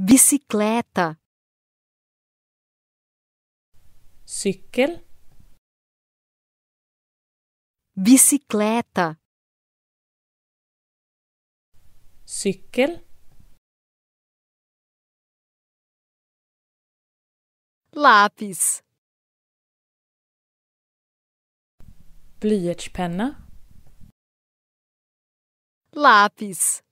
bicicleta, cykel, bicicleta, cykel, lápis, blyertspenna, lápis.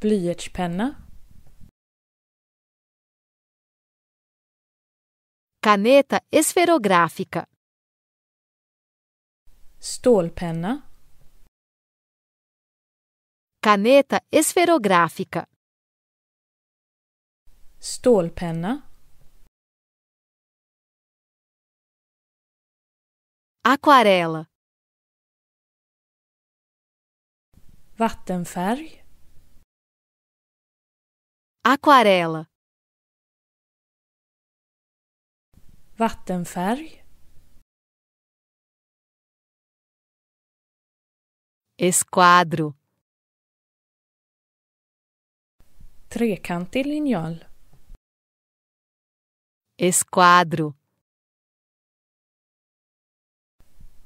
blyertspenna caneta esferográfica, stålpenna, caneta esferográfica, stålpenna, aquarela, vattenfärg, Aquarela. Vattenfärg. Esquadro. Trekantig linjal. Esquadro.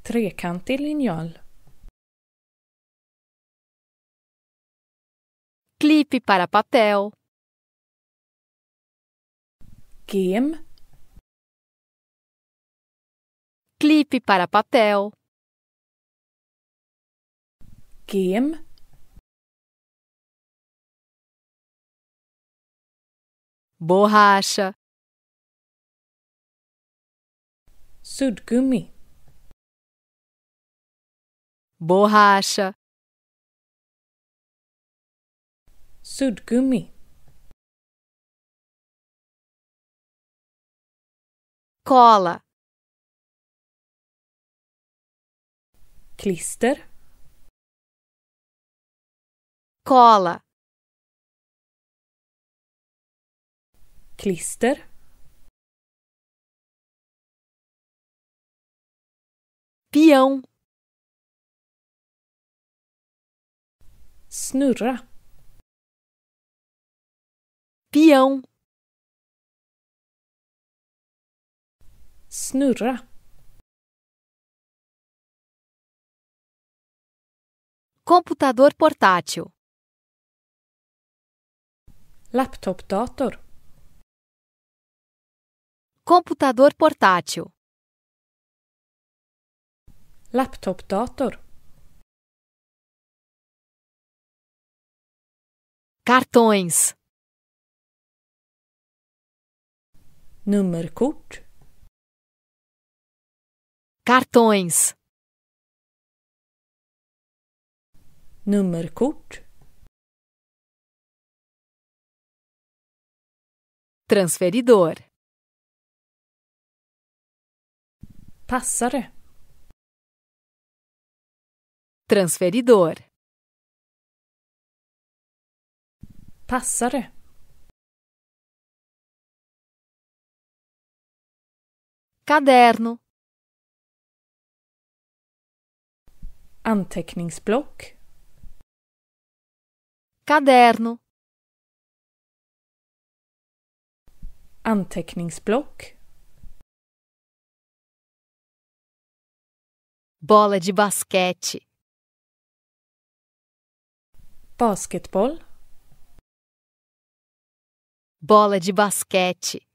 Trekantig linjal. Clipe para papel. Gem. Clipe para papel. Gem. Borracha. Sudgumi. Borracha. Sudgumi. cola. Klister. Cola. Klister. pião, Snurra. pião snurra. Computador portátil. laptop dator Computador portátil. laptop dator Cartões. curto Cartões. Nummerkort. Transferidor. Passare. Transferidor. Passare. Caderno. anteckningsblock caderno anteckningsblock bola de basquete Basketball. bola de basquete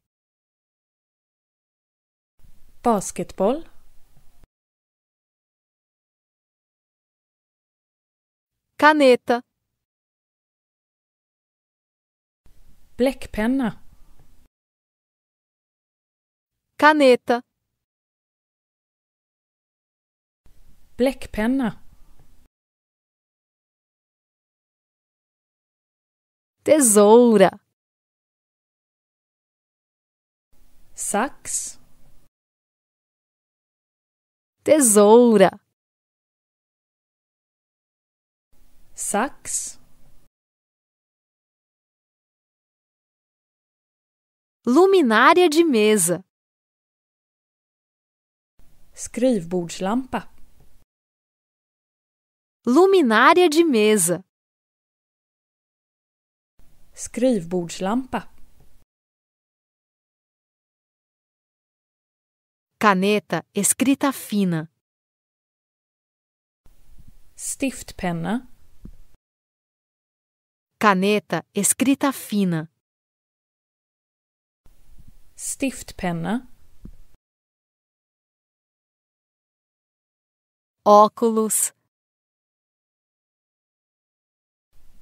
Basketball. caneta, bläckpenna, caneta, bläckpenna, tesoura, sax, tesoura. sax, luminária de mesa, skrivbordslampa, luminária de mesa, skrivbordslampa. Caneta escrita fina. Stiftpenna Caneta escrita fina. Stiftpenna. Óculos.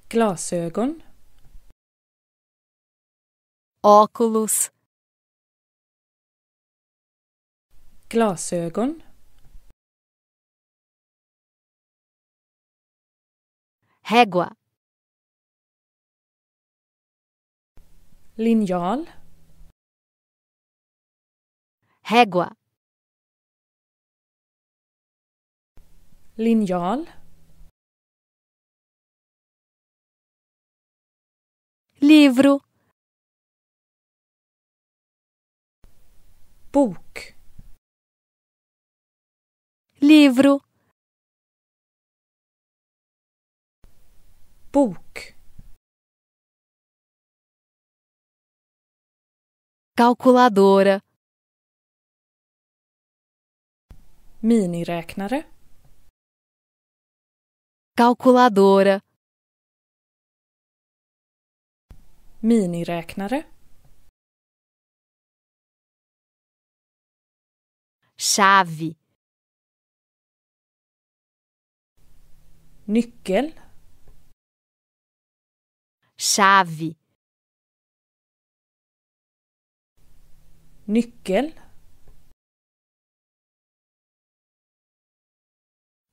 Glasögon. Óculos. Glasögon. Régua. linjal régua linjal livro bok livro bok calculadora, miniräknare, calculadora, miniräknare, chave, nyckel, chave nyckel.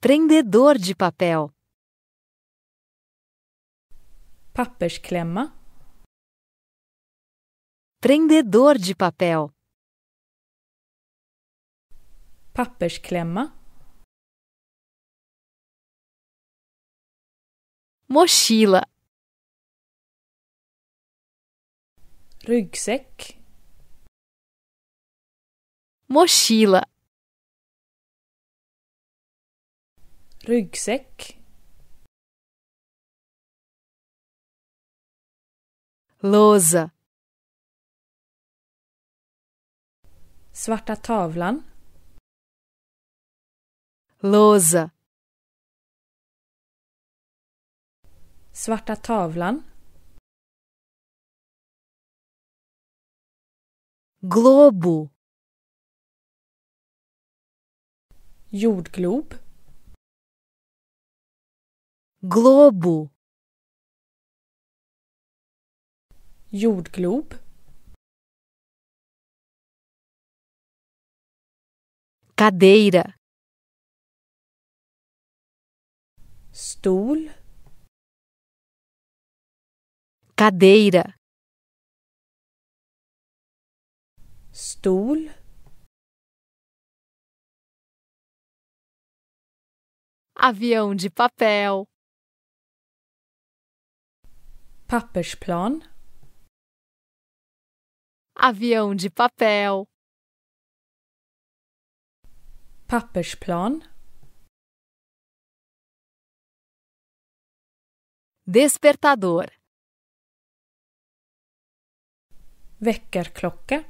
Prendedor de papel. Pappersklämma. Prendedor de papel. Pappersklämma. Mochila. Ryggsäck. Mochila. Ryggsäck. Låsa. Svarta tavlan. Låsa. Svarta tavlan. Globo. Jordglob. Globo. Jordglob. Cadeira. Stol. Cadeira. Stol. avião de papel. Pappersplan. Avião de papel. Pappersplan. Despertador. Väckarklocka.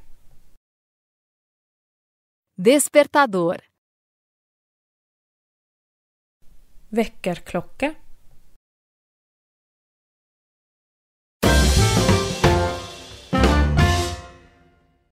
Despertador. väckarklocka